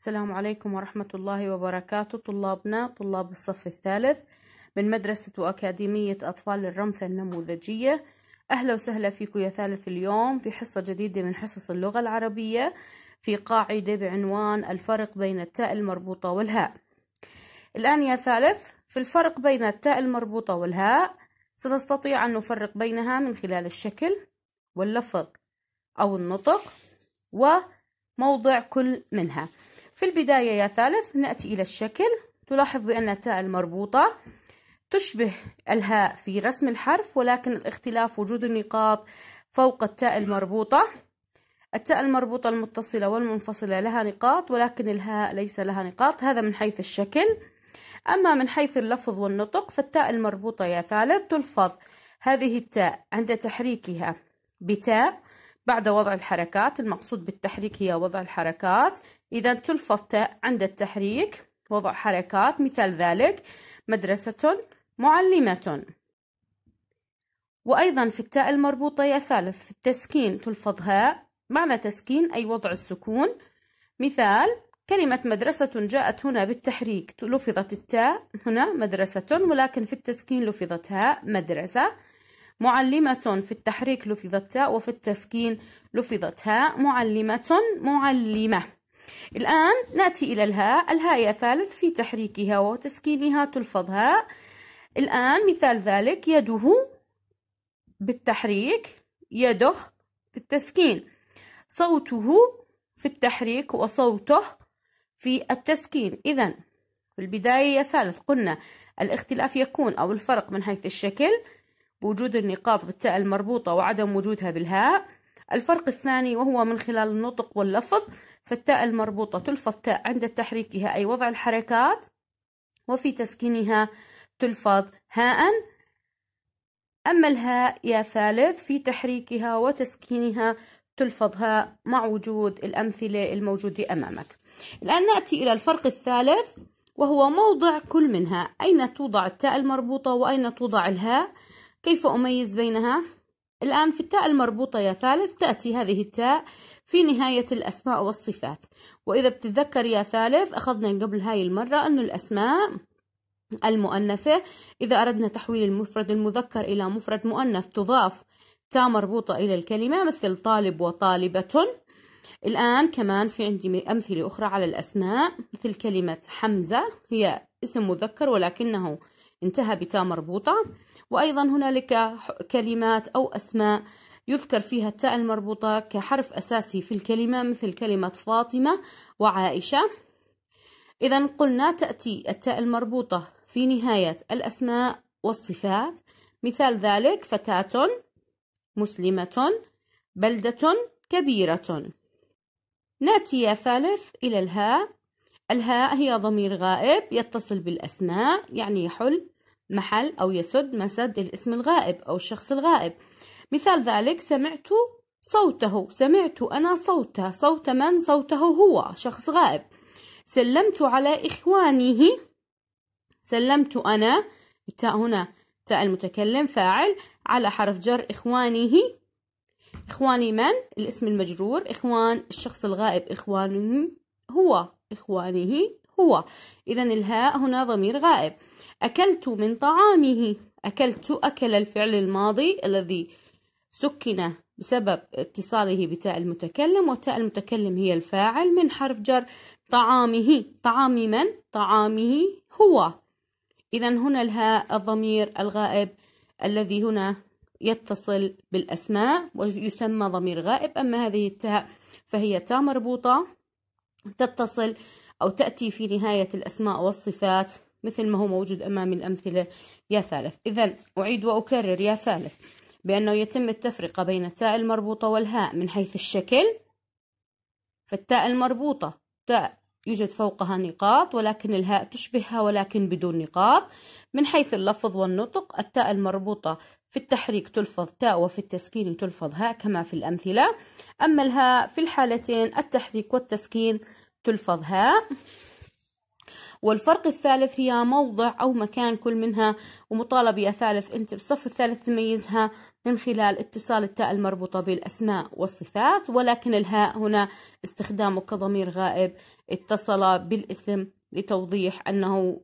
السلام عليكم ورحمة الله وبركاته طلابنا طلاب الصف الثالث من مدرسة وأكاديمية أطفال الرمثة النموذجية أهلا وسهلا فيكم يا ثالث اليوم في حصة جديدة من حصص اللغة العربية في قاعدة بعنوان الفرق بين التاء المربوطة والهاء الآن يا ثالث في الفرق بين التاء المربوطة والهاء سنستطيع أن نفرق بينها من خلال الشكل واللفظ أو النطق وموضع كل منها في البداية يا ثالث نأتي إلى الشكل تلاحظ بأن التاء المربوطة تشبه الهاء في رسم الحرف ولكن الاختلاف وجود النقاط فوق التاء المربوطة التاء المربوطة المتصلة والمنفصلة لها نقاط ولكن الهاء ليس لها نقاط هذا من حيث الشكل أما من حيث اللفظ والنطق فالتاء المربوطة يا ثالث تلفظ هذه التاء عند تحريكها بتاء بعد وضع الحركات المقصود بالتحريك هي وضع الحركات إذا تلفظ تاء عند التحريك وضع حركات مثال ذلك مدرسة معلمة وأيضا في التاء المربوطة يا ثالث في التسكين تلفظ هاء معنى تسكين أي وضع السكون مثال كلمة مدرسة جاءت هنا بالتحريك لفظت التاء هنا مدرسة ولكن في التسكين لفظت هاء مدرسة معلمة في التحريك لفظت تاء وفي التسكين لفظت هاء معلمة معلمة الآن نأتي إلى الهاء الهاء يا ثالث في تحريكها وتسكينها تلفظ هاء الآن مثال ذلك يده بالتحريك يده في التسكين صوته في التحريك وصوته في التسكين إذا في البداية يا ثالث قلنا الاختلاف يكون أو الفرق من حيث الشكل بوجود النقاط بالتاء المربوطة وعدم وجودها بالهاء الفرق الثاني وهو من خلال النطق واللفظ فالتاء المربوطة تلفظ تاء عند تحريكها أي وضع الحركات وفي تسكينها تلفظ هاء أما الهاء يا ثالث في تحريكها وتسكينها تلفظ هاء مع وجود الأمثلة الموجودة أمامك الآن نأتي إلى الفرق الثالث وهو موضع كل منها أين توضع التاء المربوطة وأين توضع الهاء كيف أميز بينها الآن في التاء المربوطة يا ثالث تأتي هذه التاء في نهاية الأسماء والصفات وإذا بتتذكر يا ثالث أخذنا قبل هاي المرة أن الأسماء المؤنثة إذا أردنا تحويل المفرد المذكر إلى مفرد مؤنث تضاف تا مربوطة إلى الكلمة مثل طالب وطالبة الآن كمان في عندي أمثلة أخرى على الأسماء مثل كلمة حمزة هي اسم مذكر ولكنه انتهى بتا مربوطة وأيضا هنالك كلمات أو أسماء يذكر فيها التاء المربوطة كحرف أساسي في الكلمة مثل كلمة فاطمة وعائشة إذا قلنا تأتي التاء المربوطة في نهاية الأسماء والصفات مثال ذلك فتاة مسلمة بلدة كبيرة ناتي يا ثالث إلى الهاء الهاء هي ضمير غائب يتصل بالأسماء يعني يحل محل أو يسد مسد الاسم الغائب أو الشخص الغائب مثال ذلك سمعت صوته سمعت أنا صوته صوت من صوته هو شخص غائب سلمت على إخوانه سلمت أنا التاء هنا تاء المتكلم فاعل على حرف جر إخوانه إخواني من الاسم المجرور إخوان الشخص الغائب إخوانه هو إخوانه هو إذا الهاء هنا ضمير غائب أكلت من طعامه أكلت أكل الفعل الماضي الذي سكن بسبب اتصاله بتاء المتكلم وتاء المتكلم هي الفاعل من حرف جر طعامه طعام من طعامه هو إذا هنا الهاء الضمير الغائب الذي هنا يتصل بالأسماء ويسمى ضمير غائب أما هذه التاء فهي تاء مربوطة تتصل أو تأتي في نهاية الأسماء والصفات مثل ما هو موجود أمام الأمثلة يا ثالث إذا أعيد وأكرر يا ثالث بأنه يتم التفرقة بين التاء المربوطة والهاء من حيث الشكل فالتاء المربوطة تاء يوجد فوقها نقاط ولكن الهاء تشبهها ولكن بدون نقاط من حيث اللفظ والنطق التاء المربوطة في التحريك تلفظ تاء وفي التسكين تلفظ هاء كما في الأمثلة أما الهاء في الحالتين التحريك والتسكين تلفظ هاء والفرق الثالث هي موضع أو مكان كل منها ومطالبة ثالث أنت بالصف الثالث تميزها من خلال اتصال التاء المربوطة بالأسماء والصفات ولكن الهاء هنا استخدامه كضمير غائب اتصل بالاسم لتوضيح أنه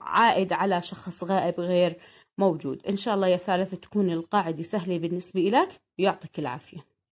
عائد على شخص غائب غير موجود إن شاء الله يا ثالث تكون القاعدة سهلة بالنسبة لك ويعطيك العافية